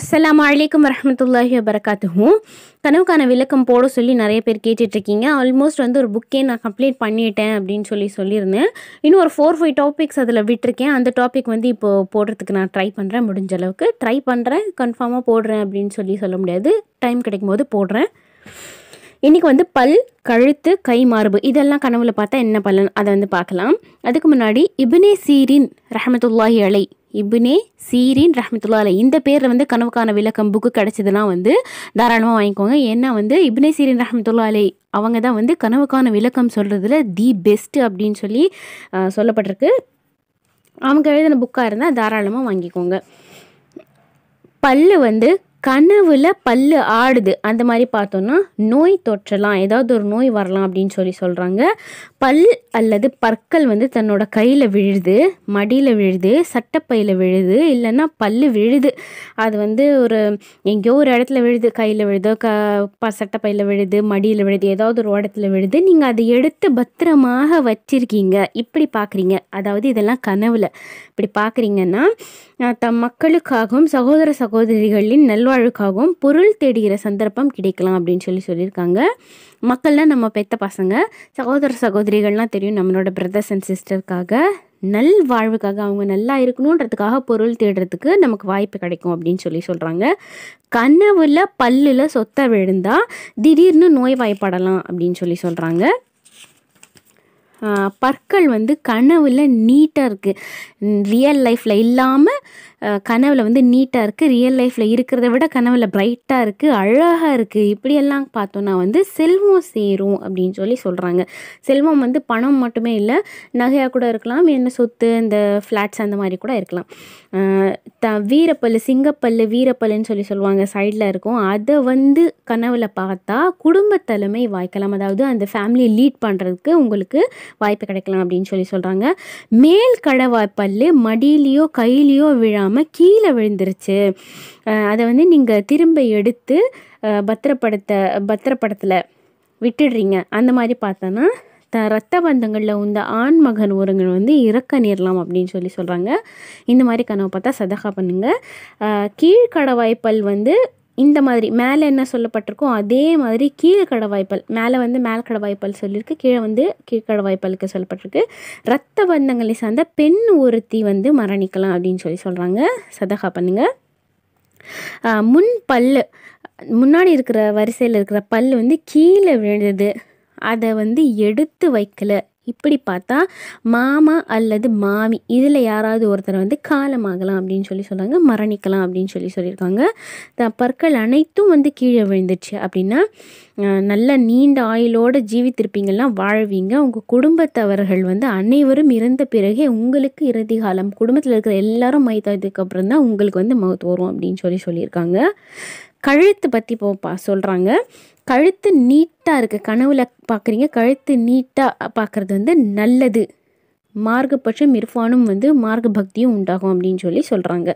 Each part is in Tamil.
அஸ்லாம் வலைக்கம் வரமத்துல்லாஹி வபரகாத்துஹும் கனவுக்கான விளக்கம் போட சொல்லி நிறைய பேர் கேட்டுட்ருக்கீங்க ஆல்மோஸ்ட் வந்து ஒரு புக்கே நான் கம்ப்ளீட் பண்ணிட்டேன் அப்படின்னு சொல்லி சொல்லியிருந்தேன் இன்னும் ஒரு ஃபோர் ஃபைவ் டாபிக்ஸ் அதில் விட்டுருக்கேன் அந்த டாபிக் வந்து இப்போது போடுறதுக்கு நான் ட்ரை பண்ணுறேன் முடிஞ்ச அளவுக்கு ட்ரை பண்ணுறேன் கன்ஃபார்மாக போடுறேன் அப்படின்னு சொல்லி சொல்ல முடியாது டைம் கிடைக்கும் போது போடுறேன் இன்றைக்கி வந்து பல் கழுத்து கை மார்பு இதெல்லாம் கனவுல பார்த்தா என்ன பலன் அதை வந்து பார்க்கலாம் அதுக்கு முன்னாடி இபினே சீரின் ரஹமத்துல்லாஹி அலை இபுனே சீரின் ரஹமத்துல்லால இந்த பேரில் வந்து கனவுக்கான விளக்கம் புக்கு கிடச்சதுலாம் வந்து தாராளமாக வாங்கிக்கோங்க ஏன்னா வந்து இப்னே சீரின் ரஹமத்துல்லா அவங்க தான் வந்து கனவுக்கான விளக்கம் சொல்கிறதுல தி பெஸ்ட்டு அப்படின்னு சொல்லி சொல்லப்பட்டிருக்கு அவங்க எழுதின புக்காக இருந்தால் தாராளமாக வாங்கிக்கோங்க பல்லு வந்து கனவுல பல்லு ஆடுது அந்த மாதிரி பார்த்தோன்னா நோய் தொற்றலாம் ஏதாவது ஒரு நோய் வரலாம் அப்படின்னு சொல்லி சொல்கிறாங்க பல் அல்லது பற்கள் வந்து தன்னோட கையில் விழுது மடியில் விழுது சட்டப்பையில் விழுது இல்லைன்னா பல்லு விழுது அது வந்து ஒரு எங்கேயோ ஒரு இடத்துல விழுது கையில் விழுதோ க ப சட்டப்பையில் விழுது மடியில் விழுது ஏதாவது ஒரு இடத்துல விழுது நீங்கள் அதை எடுத்து பத்திரமாக வச்சிருக்கீங்க இப்படி பார்க்குறீங்க அதாவது இதெல்லாம் கனவுல இப்படி பார்க்குறீங்கன்னா தம் மக்களுக்காகவும் சகோதர சகோதரிகளின் நல்வ வாழ்வுக்காகவும் பொருள் தேடுகிற சந்தர்ப்பம் கிடைக்கலாம் அப்படின்னு சொல்லி சொல்லியிருக்காங்க மக்கள்லாம் நம்ம பெத்த பசங்க சகோதர சகோதரிகள்லாம் தெரியும் நம்மளோட பிரதர்ஸ் அண்ட் சிஸ்டருக்காக நல் வாழ்வுக்காக அவங்க நல்லா இருக்கணுன்றதுக்காக பொருள் தேடுறதுக்கு நமக்கு வாய்ப்பு கிடைக்கும் அப்படின்னு சொல்லி சொல்கிறாங்க கனவுல பல்லில் சொத்தை விழுந்தால் திடீர்னு நோய் வாய்ப்படலாம் அப்படின்னு சொல்லி சொல்கிறாங்க பற்கள் வந்து கனவில் நீட்டாக இருக்குது ரியல் லைஃப்பில் இல்லாமல் கனவில் வந்து நீட்டாக இருக்குது ரியல் லைஃப்பில் இருக்கிறத விட கனவில் பிரைட்டாக இருக்குது அழகாக இருக்குது இப்படியெல்லாம் பார்த்தோன்னா வந்து செல்வம் சேரும் அப்படின்னு சொல்லி சொல்கிறாங்க செல்வம் வந்து பணம் மட்டுமே இல்லை நகையாக கூட இருக்கலாம் என்ன சொத்து இந்த ஃப்ளாட்ஸ் அந்த மாதிரி கூட இருக்கலாம் த வீரப்பல் சிங்கப்பல் வீரப்பல்னு சொல்லி சொல்லுவாங்க சைடில் இருக்கும் அதை வந்து கனவில் பார்த்தா குடும்ப தலைமை வாய்க்கலாம் அதாவது அந்த ஃபேமிலியை லீட் பண்ணுறதுக்கு உங்களுக்கு வாய்ப்பு கிடைக்கலாம் அப்படின்னு சொல்லி சொல்கிறாங்க மேல் கடவாய்ப்பல் மடியிலையோ கையிலையோ விழாமல் கீழே விழுந்துருச்சு அதை வந்து நீங்கள் திரும்ப எடுத்து பத்திரப்படுத்த பத்திரப்படத்தில் விட்டுடுறீங்க அந்த மாதிரி பார்த்தோன்னா த ரத்த பந்தங்களில் உந்த ஆண் மகன் ஒருங்கள் வந்து இறக்க நேரலாம் அப்படின்னு சொல்லி சொல்கிறாங்க இந்த மாதிரி கனவு பார்த்தா சதகா பண்ணுங்கள் கீழ்கடவாய்ப்பல் வந்து இந்த மாதிரி மேலே என்ன சொல்லப்பட்டிருக்கோ அதே மாதிரி கீழ்கடவாய்ப்பல் மேலே வந்து மேல் கடவாய்ப்பல் சொல்லியிருக்கு கீழே வந்து கீழ்கடவாய்ப்பலுக்கு சொல்லப்பட்டிருக்கு ரத்த பந்தங்களை சார்ந்த பெண் ஒருத்தி வந்து மரணிக்கலாம் அப்படின்னு சொல்லி சொல்கிறாங்க சதகா பண்ணுங்கள் முன் பல் முன்னாடி இருக்கிற வரிசையில் இருக்கிற பல் வந்து கீழே விழுந்தது அதை வந்து எடுத்து வைக்கலை இப்படி பார்த்தா மாமா அல்லது மாமி இதில் யாராவது ஒருத்தர் வந்து காலமாகலாம் அப்படின்னு சொல்லி சொல்கிறாங்க மரணிக்கலாம் அப்படின்னு சொல்லி சொல்லியிருக்காங்க பற்கள் அனைத்தும் வந்து கீழே விழுந்துச்சு அப்படின்னா நல்ல நீண்ட ஆயுளோடு ஜீவித்திருப்பீங்கள்லாம் வாழ்வீங்க உங்கள் குடும்பத்தவர்கள் வந்து அனைவரும் இறந்த பிறகே உங்களுக்கு இறுதி காலம் குடும்பத்தில் இருக்கிற எல்லாரும் மயத்ததுக்கு அப்புறம் தான் உங்களுக்கு வந்து மகத்து வரும் அப்படின்னு சொல்லி சொல்லியிருக்காங்க கழுத்து பற்றி போப்பா சொல்கிறாங்க கழுத்து நீட்டாக இருக்குது கனவுல பார்க்குறீங்க கழுத்து நீட்டாக பார்க்குறது வந்து நல்லது மார்க்கப்பட்சம் இரஃபானும் வந்து மார்க்க பக்தியும் உண்டாகும் அப்படின்னு சொல்லி சொல்கிறாங்க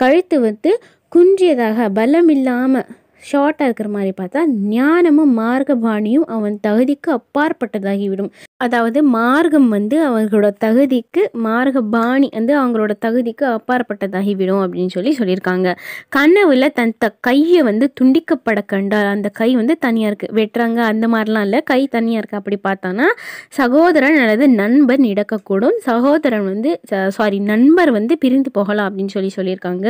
கழுத்து வந்து குன்றியதாக பலம் இல்லாமல் ஷார்ட்டாக இருக்கிற மாதிரி பார்த்தா ஞானமும் மார்கபாணியும் அவன் தகுதிக்கு அப்பாற்பட்டதாகிவிடும் அதாவது மார்க்கம் வந்து அவர்களோட தகுதிக்கு மார்கபாணி வந்து அவங்களோட தகுதிக்கு அப்பாற்பட்டதாகிவிடும் அப்படின்னு சொல்லி சொல்லியிருக்காங்க கனவுல தன் த கையை வந்து துண்டிக்கப்பட கண்டால் அந்த கை வந்து தனியாக இருக்குது வெட்டுறாங்க அந்த மாதிரிலாம் இல்லை கை தனியாக இருக்குது அப்படி பார்த்தானா சகோதரன் அல்லது நண்பன் இடக்கக்கூடும் சகோதரன் வந்து சாரி நண்பர் வந்து பிரிந்து போகலாம் அப்படின்னு சொல்லி சொல்லியிருக்காங்க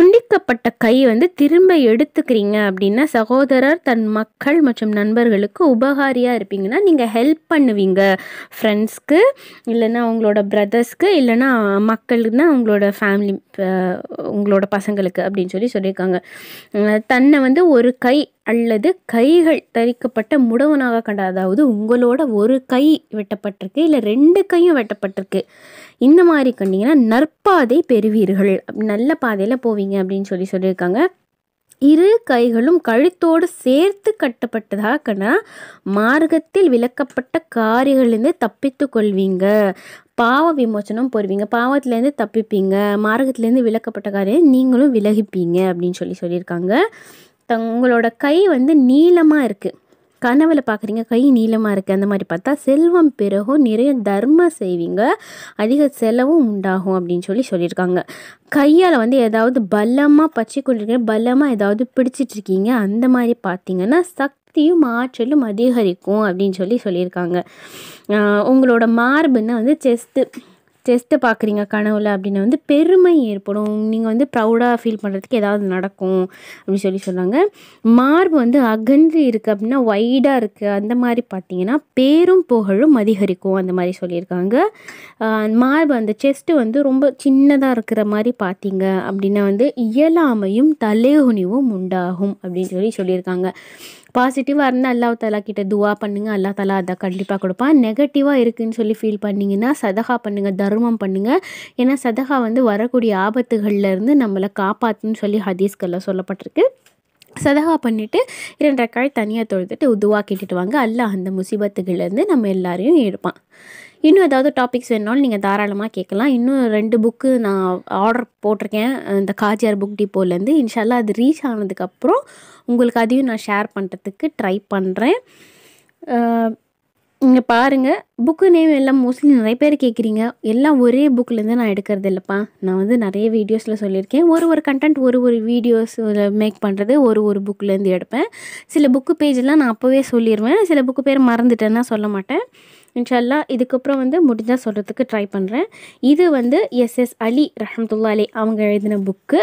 துண்டிக்கப்பட்ட கை வந்து திரும்ப எடுத்துக்கிறீங்க அப்படின்னா சகோதரர் தன் மக்கள் மற்றும் நண்பர்களுக்கு உபகாரியாக இருப்பீங்கன்னா நீங்கள் ஹெல்ப் பண்ணுவீங்க ஃப்ரெண்ட்ஸ்க்கு இல்லைன்னா உங்களோட பிரதர்ஸ்க்கு இல்லைன்னா தான் உங்களோட ஃபேமிலி உங்களோட பசங்களுக்கு அப்படின்னு சொல்லி சொல்லியிருக்காங்க தன்னை வந்து ஒரு கை அல்லது கைகள் தரிக்கப்பட்ட முடவனாக கண்ட அதாவது உங்களோட ஒரு கை வெட்டப்பட்டிருக்கு இல்லை ரெண்டு கையும் வெட்டப்பட்டிருக்கு இந்த மாதிரி கண்டிங்கன்னா நற்பாதை பெறுவீர்கள் நல்ல பாதையில் போவீங்க அப்படின்னு சொல்லி சொல்லியிருக்காங்க இரு கைகளும் கழுத்தோடு சேர்த்து கட்டப்பட்டதாக கண்டா மார்க்கத்தில் விளக்கப்பட்ட காரியங்கள்லேருந்து தப்பித்து கொள்வீங்க பாவ விமோச்சனம் போடுவீங்க பாவத்துலேருந்து தப்பிப்பீங்க மார்க்கத்துலேருந்து விளக்கப்பட்ட காரியம் நீங்களும் விலகிப்பீங்க அப்படின்னு சொல்லி சொல்லியிருக்காங்க தங்களோட கை வந்து நீளமாக இருக்குது கனவில் பார்க்குறீங்க கை நீளமாக இருக்குது அந்த மாதிரி பார்த்தா செல்வம் பிறகும் நிறைய தர்மம் செய்வீங்க அதிக செலவும் உண்டாகும் அப்படின்னு சொல்லி சொல்லியிருக்காங்க கையால் வந்து ஏதாவது பலமாக பச்சை கொண்டிருக்கீங்க பலமாக ஏதாவது பிடிச்சிட்ருக்கீங்க அந்த மாதிரி பார்த்தீங்கன்னா சக் சக்தியும் ஆற்றலும் அதிகரிக்கும் அப்படின்னு சொல்லி சொல்லியிருக்காங்க உங்களோட மார்புன்னா வந்து செஸ்ட்டு செஸ்ட்டை பார்க்குறீங்க கனவில் அப்படின்னு வந்து பெருமை ஏற்படும் நீங்கள் வந்து ப்ரௌடாக ஃபீல் பண்ணுறதுக்கு ஏதாவது நடக்கும் அப்படின்னு சொல்லி சொல்கிறாங்க மார்பு வந்து அகன்று இருக்குது அப்படின்னா ஒய்டாக இருக்குது அந்த மாதிரி பார்த்தீங்கன்னா பேரும் புகழும் அதிகரிக்கும் அந்த மாதிரி சொல்லியிருக்காங்க மார்பு அந்த செஸ்ட்டு வந்து ரொம்ப சின்னதாக இருக்கிற மாதிரி பார்த்தீங்க அப்படின்னா வந்து இயலாமையும் தலைகுனிவும் உண்டாகும் அப்படின்னு சொல்லி சொல்லியிருக்காங்க பாசிட்டிவாக இருந்தால் அல்லா தலா கிட்ட துவா பண்ணுங்கள் அல்லா தலா அதை கண்டிப்பாக கொடுப்பான் நெகட்டிவாக இருக்குதுன்னு சொல்லி ஃபீல் பண்ணிங்கன்னா சதகா பண்ணுங்கள் தர்மம் பண்ணுங்கள் ஏன்னா சதகா வந்து வரக்கூடிய ஆபத்துகள்லேருந்து நம்மளை காப்பாற்றுன்னு சொல்லி ஹதீஸ்களில் சொல்லப்பட்டிருக்கு சதகா பண்ணிவிட்டு இரண்டு காய் தனியாக தொழுதுட்டு உதுவா கேட்டுட்டு வாங்க அல்லா அந்த முசிபத்துகள்லேருந்து நம்ம எல்லாரையும் எடுப்பான் இன்னும் ஏதாவது டாபிக்ஸ் வேணுனாலும் நீங்கள் தாராளமாக கேட்கலாம் இன்னும் ரெண்டு புக்கு நான் ஆர்டர் போட்டிருக்கேன் இந்த காஜியார் புக் டிப்போலேருந்து இன்ஷால்லாம் அது ரீச் ஆனதுக்கப்புறம் உங்களுக்கு அதையும் நான் ஷேர் பண்ணுறதுக்கு ட்ரை பண்ணுறேன் இங்கே பாருங்கள் புக்கு நேம் எல்லாம் மோஸ்ட்லி நிறைய பேர் கேட்குறீங்க எல்லாம் ஒரே புக்கிலேருந்து நான் எடுக்கிறது இல்லைப்பா நான் வந்து நிறைய வீடியோஸில் சொல்லியிருக்கேன் ஒரு ஒரு கண்டென்ட் ஒரு ஒரு வீடியோஸ் மேக் பண்ணுறது ஒரு ஒரு புக்கிலேருந்து எடுப்பேன் சில புக்கு பேஜெல்லாம் நான் அப்போவே சொல்லிடுவேன் சில புக்கு பேர் மறந்துட்டேன்னா சொல்ல மாட்டேன் இன்ஷல்லா இதுக்கப்புறம் வந்து முடிஞ்சால் சொல்கிறதுக்கு ட்ரை பண்ணுறேன் இது வந்து எஸ் எஸ் அலி ரஹமத்துல்லா அலி அவங்க எழுதின புக்கு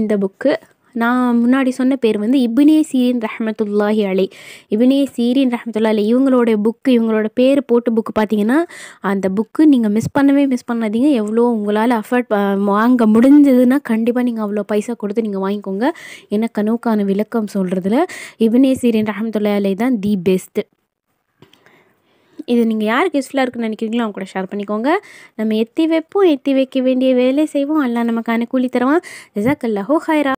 இந்த புக்கு நான் முன்னாடி சொன்ன பேர் வந்து இபினே சீரின் ரஹமத்துல்லாஹி அலை இபினே சீரின் ரஹமத்துல்லா அலை இவங்களோட புக்கு இவங்களோட பேர் போட்டு புக்கு பார்த்தீங்கன்னா அந்த புக்கு நீங்கள் மிஸ் பண்ணவே மிஸ் பண்ணாதீங்க எவ்வளோ உங்களால் அஃபர்ட் வாங்க முடிஞ்சதுன்னா கண்டிப்பாக நீங்கள் அவ்வளோ பைசா கொடுத்து நீங்கள் வாங்கிக்கோங்க என்ன கனவுக்கான விளக்கம் சொல்கிறதுல இபினே சீரின் ரஹமத்துல்லா அலை தான் தி பெஸ்ட்டு இது நீங்கள் யாருக்கு யூஸ்ஃபுல்லாக இருக்குன்னு நினைக்கிறீங்களோ அவங்க கூட ஷேர் பண்ணிக்கோங்க நம்ம எத்தி வைப்போம் எத்தி வைக்க வேண்டிய வேலை செய்வோம் எல்லாம் நமக்கு கூலி தருவான் ஜிசாக் ஹோ ஹைரா